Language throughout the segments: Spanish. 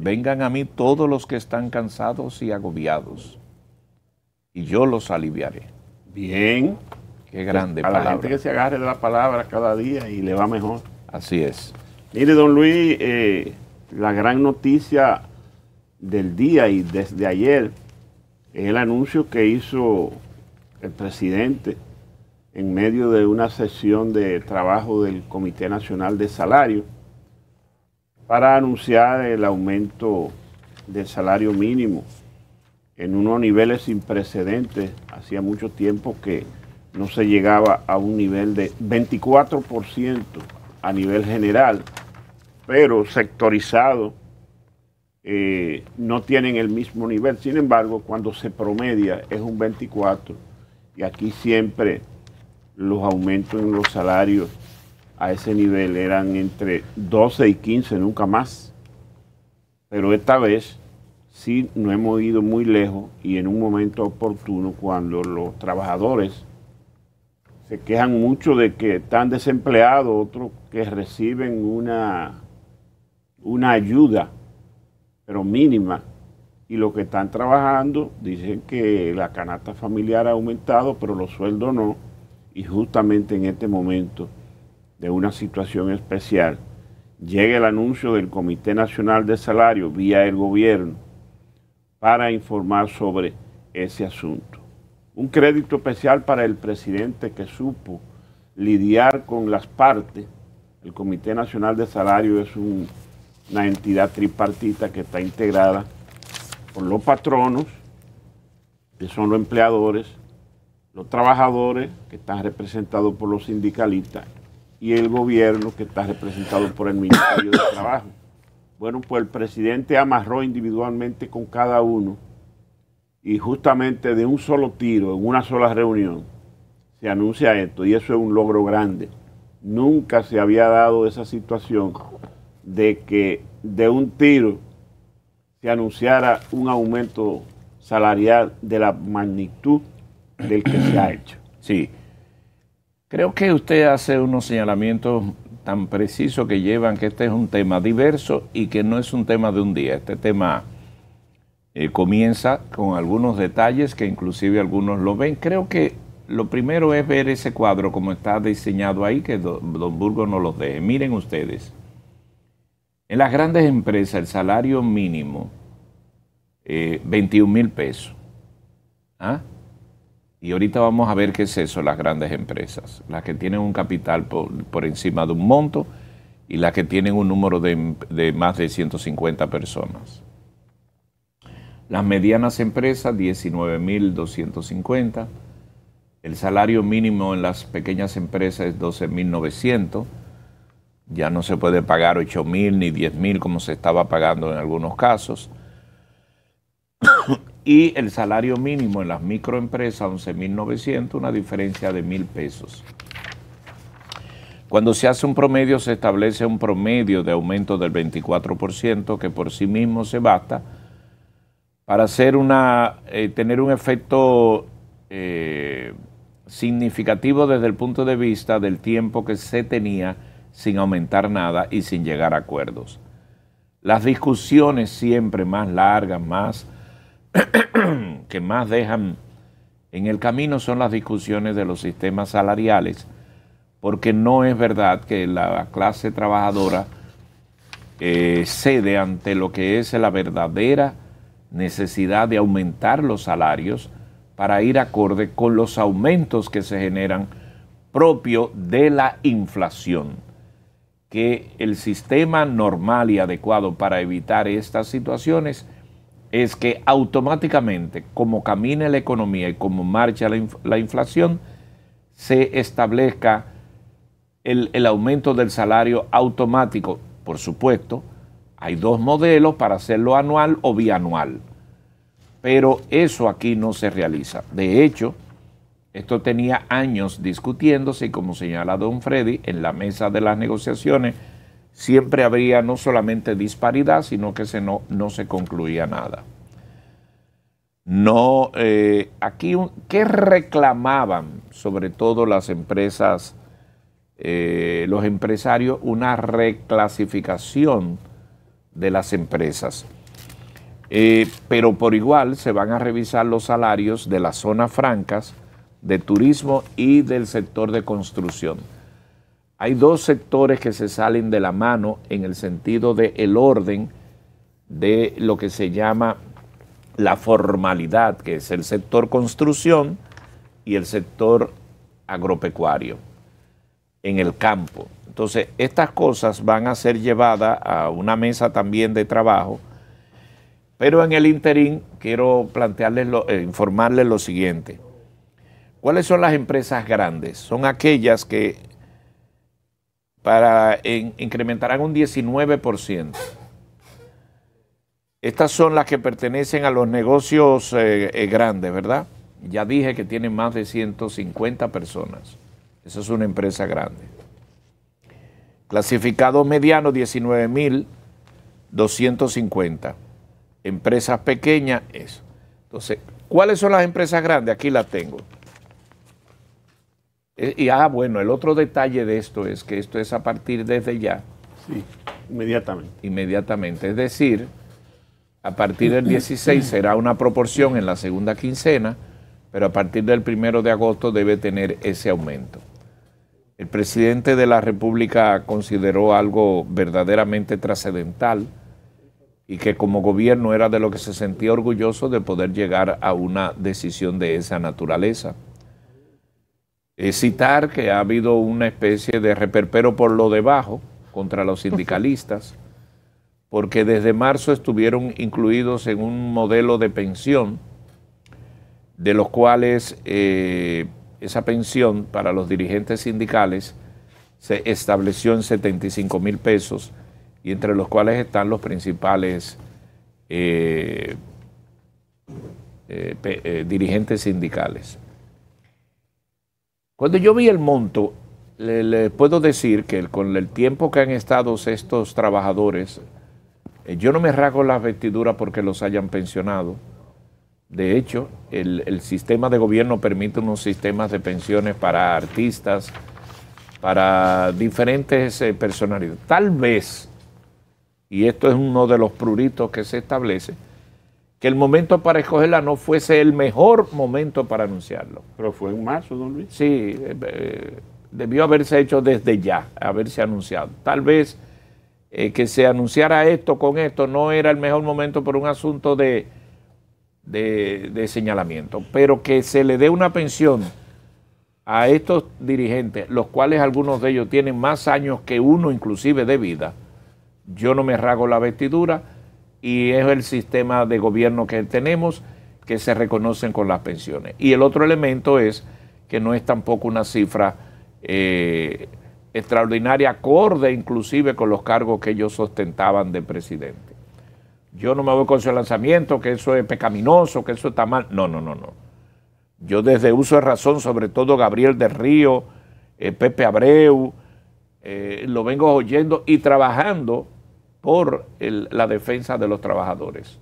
Vengan a mí todos los que están cansados y agobiados, y yo los aliviaré. Bien. Qué grande a la gente que se agarre de la palabra cada día y le va mejor. Así es. Mire, don Luis, eh, la gran noticia del día y desde ayer es el anuncio que hizo el presidente en medio de una sesión de trabajo del Comité Nacional de Salario para anunciar el aumento del salario mínimo en unos niveles sin precedentes. Hacía mucho tiempo que no se llegaba a un nivel de 24% a nivel general, pero sectorizado eh, no tienen el mismo nivel. Sin embargo, cuando se promedia es un 24 y aquí siempre los aumentos en los salarios a ese nivel eran entre 12 y 15, nunca más. Pero esta vez sí no hemos ido muy lejos y en un momento oportuno cuando los trabajadores se quejan mucho de que están desempleados, otros que reciben una, una ayuda, pero mínima, y los que están trabajando dicen que la canasta familiar ha aumentado, pero los sueldos no, y justamente en este momento de una situación especial, llega el anuncio del Comité Nacional de Salario vía el gobierno para informar sobre ese asunto. Un crédito especial para el presidente que supo lidiar con las partes. El Comité Nacional de Salario es una entidad tripartita que está integrada por los patronos, que son los empleadores, los trabajadores, que están representados por los sindicalistas, y el gobierno que está representado por el Ministerio de Trabajo. Bueno, pues el presidente amarró individualmente con cada uno y justamente de un solo tiro, en una sola reunión, se anuncia esto y eso es un logro grande. Nunca se había dado esa situación de que de un tiro se anunciara un aumento salarial de la magnitud del que se ha hecho. Sí. Creo que usted hace unos señalamientos tan precisos que llevan que este es un tema diverso y que no es un tema de un día. Este tema eh, comienza con algunos detalles que inclusive algunos lo ven. Creo que lo primero es ver ese cuadro como está diseñado ahí, que Don Burgo no los deje. Miren ustedes, en las grandes empresas el salario mínimo, eh, 21 mil pesos. ¿Ah? Y ahorita vamos a ver qué es eso, las grandes empresas, las que tienen un capital por, por encima de un monto y las que tienen un número de, de, más de 150 personas. Las medianas empresas, 19.250. El salario mínimo en las pequeñas empresas es 12.900. Ya no se puede pagar 8.000 ni 10.000 como se estaba pagando en algunos casos y el salario mínimo en las microempresas 11.900, una diferencia de mil pesos. Cuando se hace un promedio se establece un promedio de aumento del 24% que por sí mismo se basta para hacer una, eh, tener un efecto eh, significativo desde el punto de vista del tiempo que se tenía sin aumentar nada y sin llegar a acuerdos. Las discusiones siempre más largas, más que más dejan en el camino son las discusiones de los sistemas salariales, porque no es verdad que la clase trabajadora eh, cede ante lo que es la verdadera necesidad de aumentar los salarios para ir acorde con los aumentos que se generan propio de la inflación que el sistema normal y adecuado para evitar estas situaciones es que automáticamente, como camina la economía y como marcha la, inflación, se establezca el, el, aumento del salario automático. Por supuesto, hay dos modelos para hacerlo anual o bianual, pero eso aquí no se realiza. De hecho, esto tenía años discutiéndose y como señala don Freddy, en la mesa de las negociaciones, siempre habría no solamente disparidad, sino que se no, no se concluía nada. No, eh, aquí, ¿qué reclamaban sobre todo las empresas, eh, los empresarios? Una reclasificación de las empresas. Eh, pero por igual se van a revisar los salarios de las zonas francas, de turismo y del sector de construcción hay dos sectores que se salen de la mano en el sentido del el orden de lo que se llama la formalidad, que es el sector construcción y el sector agropecuario en el campo. Entonces, estas cosas van a ser llevadas a una mesa también de trabajo, pero en el interín quiero plantearles, lo, eh, informarles lo siguiente. ¿Cuáles son las empresas grandes? Son aquellas que para incrementarán un 19%. Estas son las que pertenecen a los negocios eh, eh, grandes, ¿verdad? Ya dije que tienen más de 150 personas. Esa es una empresa grande. Clasificado mediano, 19.250. Empresas pequeñas, eso. Entonces, ¿cuáles son las empresas grandes? Aquí las tengo. Eh, y ah, bueno, el otro detalle de esto es que esto es a partir desde ya. Sí, inmediatamente. Inmediatamente. Es decir, a partir del 16 será una proporción en la segunda quincena, pero a partir del primero de agosto debe tener ese aumento. El presidente de la República consideró algo verdaderamente trascendental y que como gobierno era de lo que se sentía orgulloso de poder llegar a una decisión de esa naturaleza citar que ha habido una especie de reperpero por lo debajo contra los sindicalistas, porque desde marzo estuvieron incluidos en un modelo de pensión, de los cuales eh, esa pensión para los dirigentes sindicales se estableció en 75 mil pesos, y entre los cuales están los principales eh, eh, dirigentes sindicales. Cuando yo vi el monto, le, puedo decir que con el tiempo que han estado estos trabajadores, eh, yo no me rasgo las vestiduras porque los hayan pensionado. De hecho, el, sistema de gobierno permite unos sistemas de pensiones para artistas, para diferentes eh, personalidades. Tal vez, y esto es uno de los pruritos que se establece, que el momento para escogerla no fuese el mejor momento para anunciarlo. Pero fue en marzo, don Luis. Sí, eh, eh, debió haberse hecho desde ya, haberse anunciado. Tal vez eh, que se anunciara esto con esto no era el mejor momento por un asunto de, de, de señalamiento, pero que se le dé una pensión a estos dirigentes, los cuales algunos de ellos tienen más años que uno inclusive de vida, yo no me rago la vestidura y es el sistema de gobierno que tenemos que se reconocen con las pensiones. Y el otro elemento es que no es tampoco una cifra eh, extraordinaria, acorde inclusive con los cargos que ellos ostentaban de presidente. Yo no me voy con su lanzamiento, que eso es pecaminoso, que eso está mal. No, no, no, no. Yo desde uso de razón, sobre todo Gabriel de Río, eh, Pepe Abreu, eh, lo vengo oyendo y trabajando por la defensa de los trabajadores.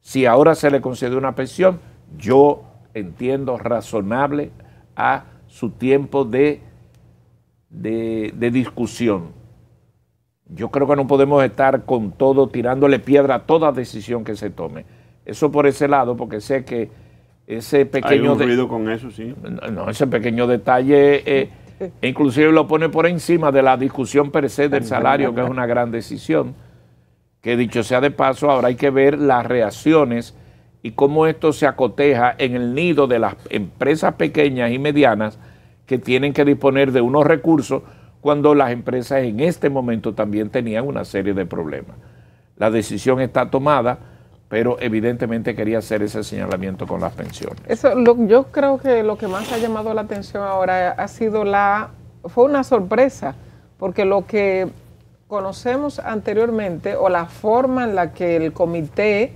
Si ahora se le concede una pensión, yo entiendo razonable a su tiempo de, de, discusión. Yo creo que no podemos estar con todo tirándole piedra a toda decisión que se tome. Eso por ese lado, porque sé que ese pequeño... Hay con eso, sí. No, ese pequeño detalle... Eh, e inclusive lo pone por encima de la discusión per se del salario, que es una gran decisión que dicho sea de paso, ahora hay que ver las reacciones y cómo esto se acoteja en el nido de las empresas pequeñas y medianas que tienen que disponer de unos recursos cuando las empresas en este momento también tenían una serie de problemas. La decisión está tomada, pero evidentemente quería hacer ese señalamiento con las pensiones. Eso, yo creo que lo que más ha llamado la atención ahora ha sido la, fue una sorpresa, porque lo que conocemos anteriormente o la forma en la que el comité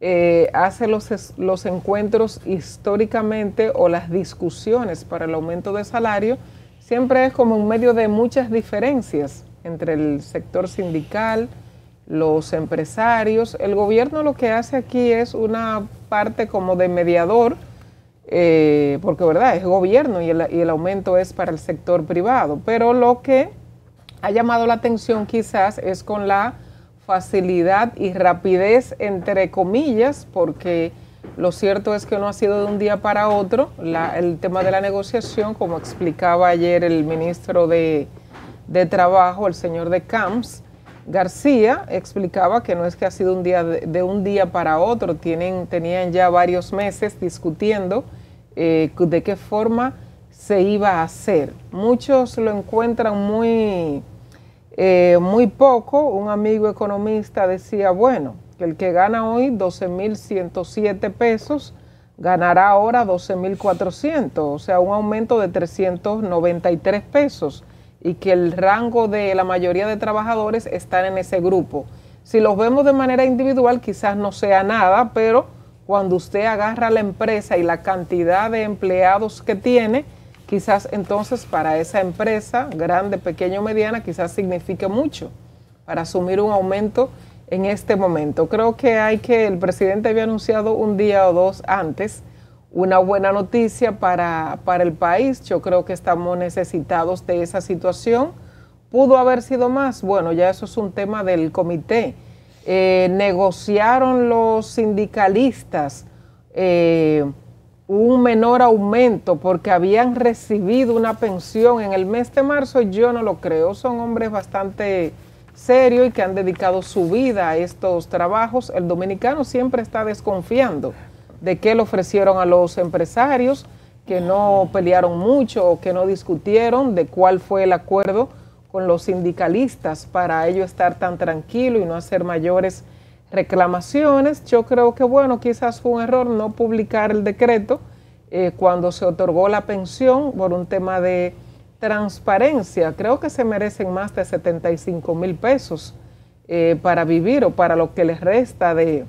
eh, hace los, los encuentros históricamente o las discusiones para el aumento de salario, siempre es como un medio de muchas diferencias entre el sector sindical, los empresarios. El gobierno lo que hace aquí es una parte como de mediador, eh, porque verdad, es gobierno y el, y el aumento es para el sector privado, pero lo que ha llamado la atención quizás es con la facilidad y rapidez, entre comillas, porque lo cierto es que no ha sido de un día para otro el tema de la negociación, como explicaba ayer el ministro de, Trabajo, el señor de Camps. García explicaba que no es que ha sido un día de, un día para otro, tienen, tenían ya varios meses discutiendo eh, de qué forma se iba a hacer. Muchos lo encuentran muy eh, muy poco, un amigo economista decía, bueno, el que gana hoy 12.107 pesos ganará ahora 12.400, o sea, un aumento de 393 pesos y que el rango de la mayoría de trabajadores están en ese grupo. Si los vemos de manera individual quizás no sea nada, pero cuando usted agarra la empresa y la cantidad de empleados que tiene, quizás entonces para esa empresa, grande, pequeña o mediana, quizás signifique mucho para asumir un aumento en este momento. Creo que hay que, el presidente había anunciado un día o dos antes una buena noticia para, el país. Yo creo que estamos necesitados de esa situación. ¿Pudo haber sido más? Bueno, ya eso es un tema del comité. Eh, negociaron los sindicalistas. Eh, un menor aumento porque habían recibido una pensión en el mes de marzo, yo no lo creo. Son hombres bastante serios y que han dedicado su vida a estos trabajos. El dominicano siempre está desconfiando de qué le ofrecieron a los empresarios, que no pelearon mucho o que no discutieron de cuál fue el acuerdo con los sindicalistas para ello estar tan tranquilo y no hacer mayores reclamaciones. Yo creo que, bueno, quizás fue un error no publicar el decreto eh, cuando se otorgó la pensión por un tema de transparencia. Creo que se merecen más de 75 mil pesos eh, para vivir o para lo que les resta de,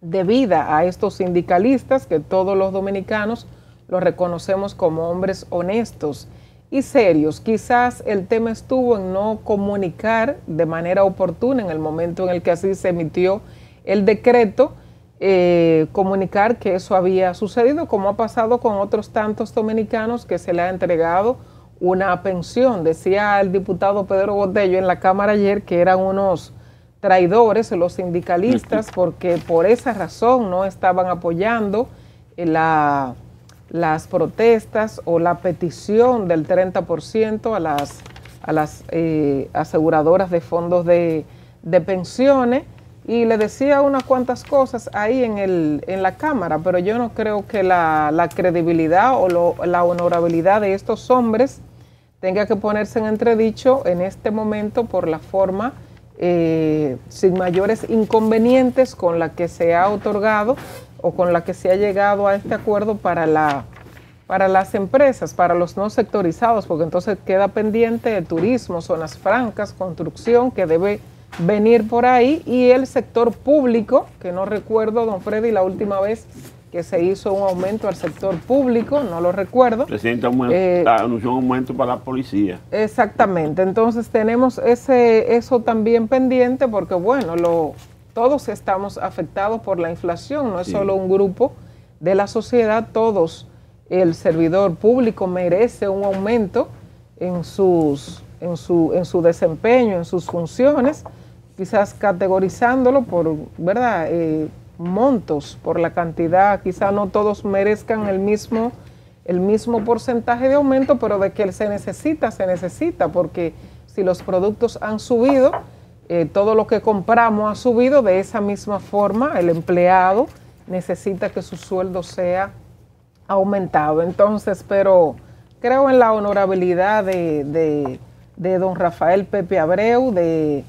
de vida a estos sindicalistas que todos los dominicanos los reconocemos como hombres honestos y serios. Quizás el tema estuvo en no comunicar de manera oportuna en el momento en el que así se emitió el decreto, eh, comunicar que eso había sucedido, como ha pasado con otros tantos dominicanos que se le ha entregado una pensión. Decía el diputado Pedro Botello en la Cámara ayer que eran unos traidores los sindicalistas porque por esa razón no estaban apoyando la las protestas o la petición del 30% a las, a las eh, aseguradoras de fondos de, pensiones y le decía unas cuantas cosas ahí en, el, en la Cámara, pero yo no creo que la, credibilidad o la honorabilidad de estos hombres tenga que ponerse en entredicho en este momento por la forma eh, sin mayores inconvenientes con la que se ha otorgado o con la que se ha llegado a este acuerdo para, la, para las empresas, para los no sectorizados, porque entonces queda pendiente el turismo, zonas francas, construcción, que debe venir por ahí, y el sector público, que no recuerdo, don Freddy, la última vez que se hizo un aumento al sector público, no lo recuerdo. Presidente eh, anunció un aumento para la policía. Exactamente, entonces tenemos ese, eso también pendiente porque bueno, lo, todos estamos afectados por la inflación, no es solo un grupo de la sociedad, todos, el servidor público merece un aumento en, sus, en, su, en su desempeño, en sus funciones, quizás categorizándolo por, ¿verdad? Eh, montos, por la cantidad, quizás no todos merezcan el mismo, el mismo porcentaje de aumento, pero de que se necesita, se necesita, porque si los productos han subido, eh, todo lo que compramos ha subido, de esa misma forma el empleado necesita que su sueldo sea aumentado. Entonces, pero creo en la honorabilidad de, don Rafael Pepe Abreu, de,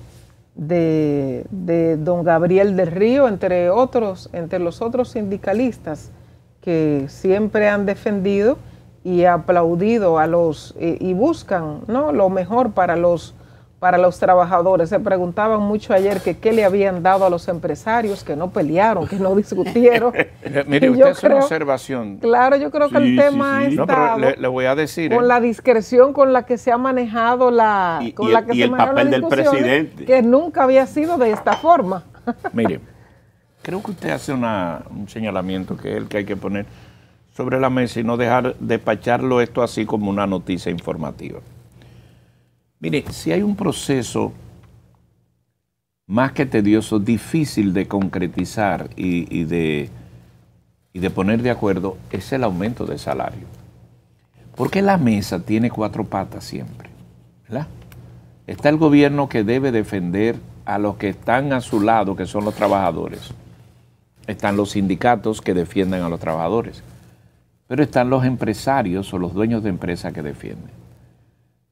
de, don Gabriel del Río, entre otros, entre los otros sindicalistas que siempre han defendido y aplaudido a los eh, y buscan ¿no? lo mejor para los para los trabajadores. Se preguntaban mucho ayer que qué le habían dado a los empresarios, que no pelearon, que no discutieron. Eh, mire, usted es una observación. Claro, yo creo que el tema sí. le, voy a decir, con ¿eh? la discreción con la que se ha manejado la, con la que se el papel del presidente, que nunca había sido de esta forma. Mire, creo que usted hace un señalamiento que es el que hay que poner sobre la mesa y no dejar despacharlo esto así como una noticia informativa. Mire, si hay un proceso más que tedioso, difícil de concretizar y, de, poner de acuerdo, es el aumento de salario. Porque la mesa tiene cuatro patas siempre. Está el gobierno que debe defender a los que están a su lado, que son los trabajadores. Están los sindicatos que defienden a los trabajadores. Pero están los empresarios o los dueños de empresas que defienden.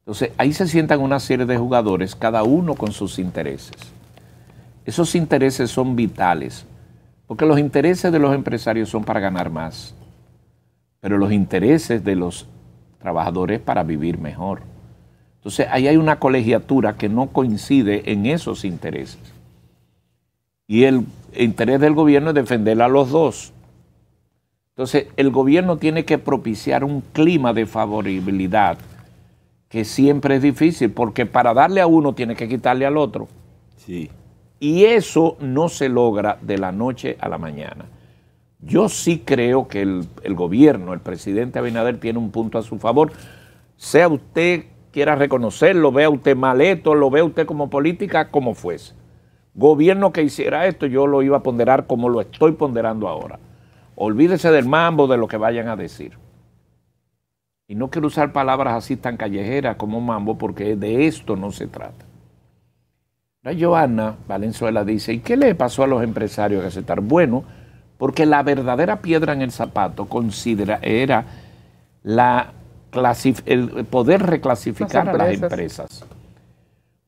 Entonces, ahí se sientan una serie de jugadores, cada uno con sus intereses. Esos intereses son vitales, porque los intereses de los empresarios son para ganar más, pero los intereses de los trabajadores para vivir mejor. Entonces, ahí hay una colegiatura que no coincide en esos intereses. Y el interés del gobierno es defender a los dos. Entonces, el gobierno tiene que propiciar un clima de favorabilidad que siempre es difícil, porque para darle a uno tiene que quitarle al otro. Sí. Y eso no se logra de la noche a la mañana. Yo sí creo que el, el gobierno, el presidente Abinader tiene un punto a su favor. Sea usted quiera reconocerlo, vea usted maleto lo vea usted como política, como fuese. Gobierno que hiciera esto, yo lo iba a ponderar como lo estoy ponderando ahora. Olvídese del mambo, de lo que vayan a decir. Y no quiero usar palabras así tan callejeras como mambo, porque de esto no se trata. La Joana Valenzuela dice, ¿y qué le pasó a los empresarios de aceptar? Bueno, porque la verdadera piedra en el zapato considera, era la el poder reclasificar las a las empresas.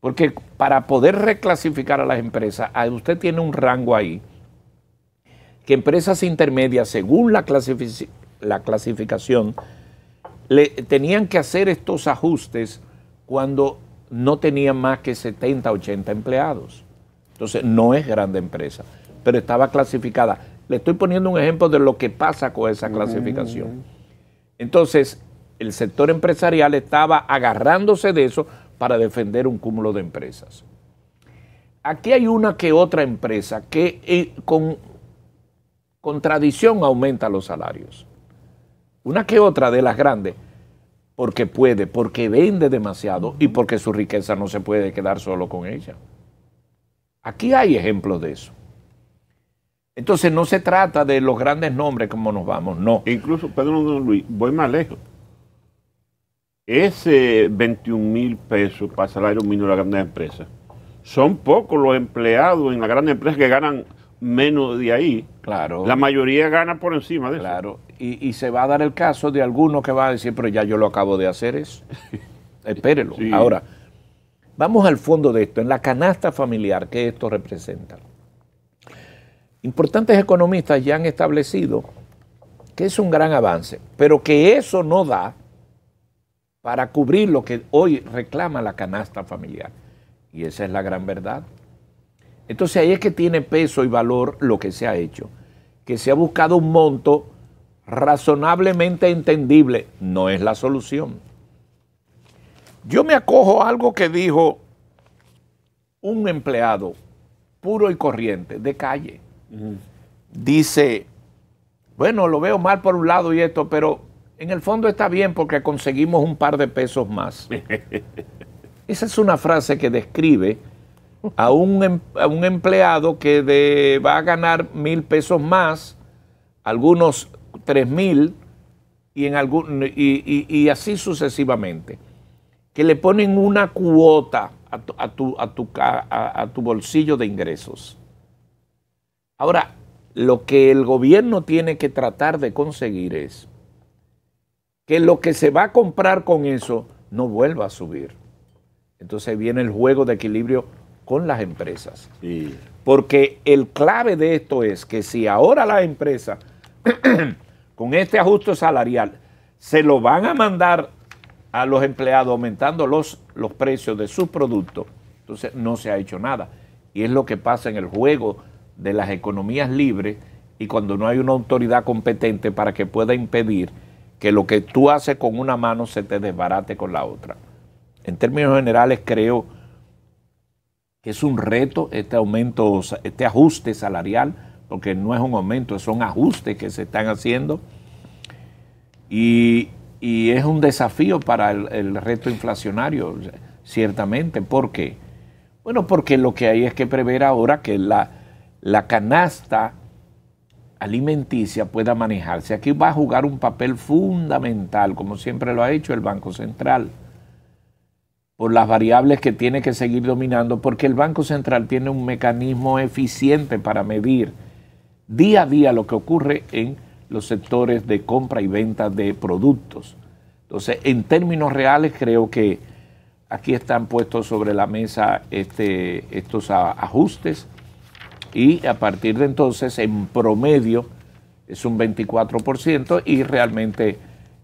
Porque para poder reclasificar a las empresas, ah, usted tiene un rango ahí, que empresas intermedias, según la clasificación le, tenían que hacer estos ajustes cuando no tenían más que 70, 80 empleados. Entonces, no es grande empresa, pero estaba clasificada. Le estoy poniendo un ejemplo de lo que pasa con esa clasificación. Entonces, el sector empresarial estaba agarrándose de eso para defender un cúmulo de empresas. Aquí hay una que otra empresa que eh, con contradicción aumenta los salarios una que otra de las grandes, porque puede, porque vende demasiado y porque su riqueza no se puede quedar solo con ella. Aquí hay ejemplos de eso. Entonces no se trata de los grandes nombres como nos vamos, no. Incluso, Pedro Don Luis, voy más lejos. Ese 21 mil pesos para salario mínimo de las grandes empresas. Son pocos los empleados en la grandes empresa que ganan menos de ahí. Claro. La mayoría gana por encima de eso. Claro y, se va a dar el caso de alguno que va a decir, pero ya yo lo acabo de hacer eso. Espérelo. Ahora, vamos al fondo de esto, en la canasta familiar que esto representa. Importantes economistas ya han establecido que es un gran avance, pero que eso no da para cubrir lo que hoy reclama la canasta familiar. Y esa es la gran verdad. Entonces ahí es que tiene peso y valor lo que se ha hecho, que se ha buscado un monto razonablemente entendible, no es la solución. Yo me acojo a algo que dijo un empleado puro y corriente, de calle. Dice, bueno, lo veo mal por un lado y esto, pero en el fondo está bien porque conseguimos un par de pesos más. Esa es una frase que describe a un, em, empleado que va a ganar mil pesos más, algunos 3.000 y, y, así sucesivamente, que le ponen una cuota a tu, a a, tu bolsillo de ingresos. Ahora, lo que el gobierno tiene que tratar de conseguir es que lo que se va a comprar con eso no vuelva a subir. Entonces viene el juego de equilibrio con las empresas. Porque el clave de esto es que si ahora las empresas con este ajuste salarial, se lo van a mandar a los empleados aumentando los, los precios de sus productos. Entonces no se ha hecho nada. Y es lo que pasa en el juego de las economías libres y cuando no hay una autoridad competente para que pueda impedir que lo que tú haces con una mano se te desbarate con la otra. En términos generales creo que es un reto este aumento, este ajuste salarial porque no es un aumento, son ajustes que se están haciendo y, es un desafío para el, reto inflacionario, ciertamente. ¿Por qué? Bueno, porque lo que hay es que prever ahora que la canasta alimenticia pueda manejarse. Aquí va a jugar un papel fundamental, como siempre lo ha hecho el Banco Central, por las variables que tiene que seguir dominando, porque el Banco Central tiene un mecanismo eficiente para medir día a día lo que ocurre en los sectores de compra y venta de productos. Entonces, en términos reales, creo que aquí están puestos sobre la mesa este, estos ajustes y a partir de entonces, en promedio, es un 24% y realmente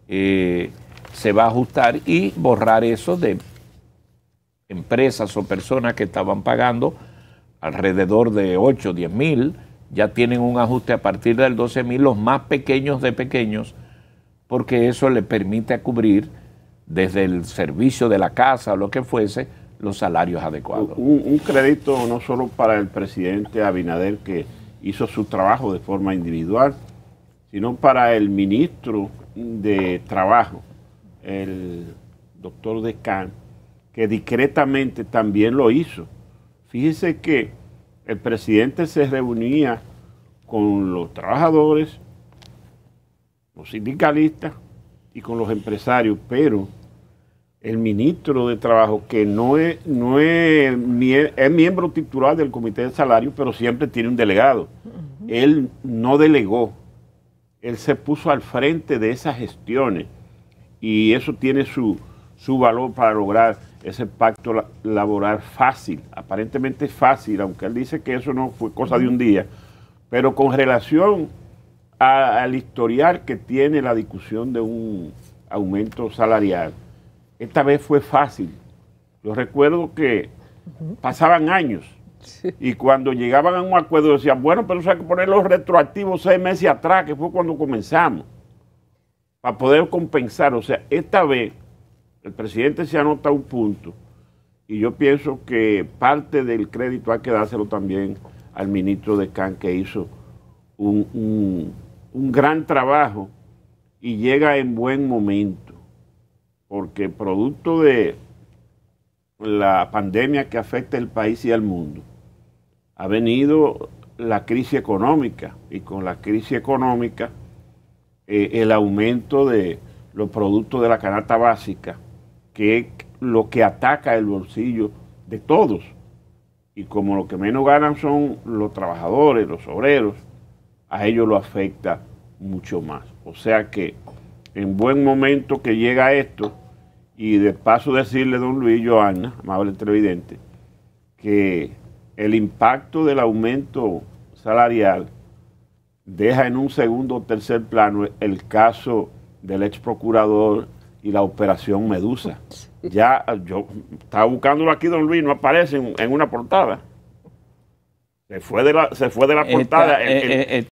eh, se va a ajustar y borrar eso de empresas o personas que estaban pagando alrededor de 8, 10 mil ya tienen un ajuste a partir del 12.000, los más pequeños de pequeños, porque eso le permite cubrir desde el servicio de la casa o lo que fuese los salarios adecuados. Un, crédito no solo para el presidente Abinader que hizo su trabajo de forma individual, sino para el ministro de Trabajo, el doctor Descan, que discretamente también lo hizo. Fíjese que el presidente se reunía con los trabajadores, los sindicalistas y con los empresarios, pero el ministro de Trabajo, que no es, no miembro titular del Comité de Salario, pero siempre tiene un delegado. Él no delegó, él se puso al frente de esas gestiones y eso tiene su, su valor para lograr ese pacto laboral fácil, aparentemente fácil, aunque él dice que eso no fue cosa de un día, pero con relación al historial que tiene la discusión de un aumento salarial, esta vez fue fácil. Yo recuerdo que pasaban años y cuando llegaban a un acuerdo decían, bueno, pero hay que poner los retroactivos seis meses atrás, que fue cuando comenzamos, para poder compensar. O sea, esta vez el presidente se anota un punto y yo pienso que parte del crédito hay que dárselo también al ministro de Can que hizo un, gran trabajo y llega en buen momento, porque producto de la pandemia que afecta al país y al mundo, ha venido la crisis económica y con la crisis económica eh, el aumento de los productos de la canasta básica que es lo que ataca el bolsillo de todos. Y como lo que menos ganan son los trabajadores, los obreros, a ellos lo afecta mucho más. O sea que en buen momento que llega esto, y de paso decirle, don Luis Joana, amable televidente, que el impacto del aumento salarial deja en un segundo o tercer plano el caso del ex procurador y la operación Medusa. Ya yo estaba buscándolo aquí, don Luis, no aparece en, una portada. Se fue de la, se fue de portada. Eh, eh, eh,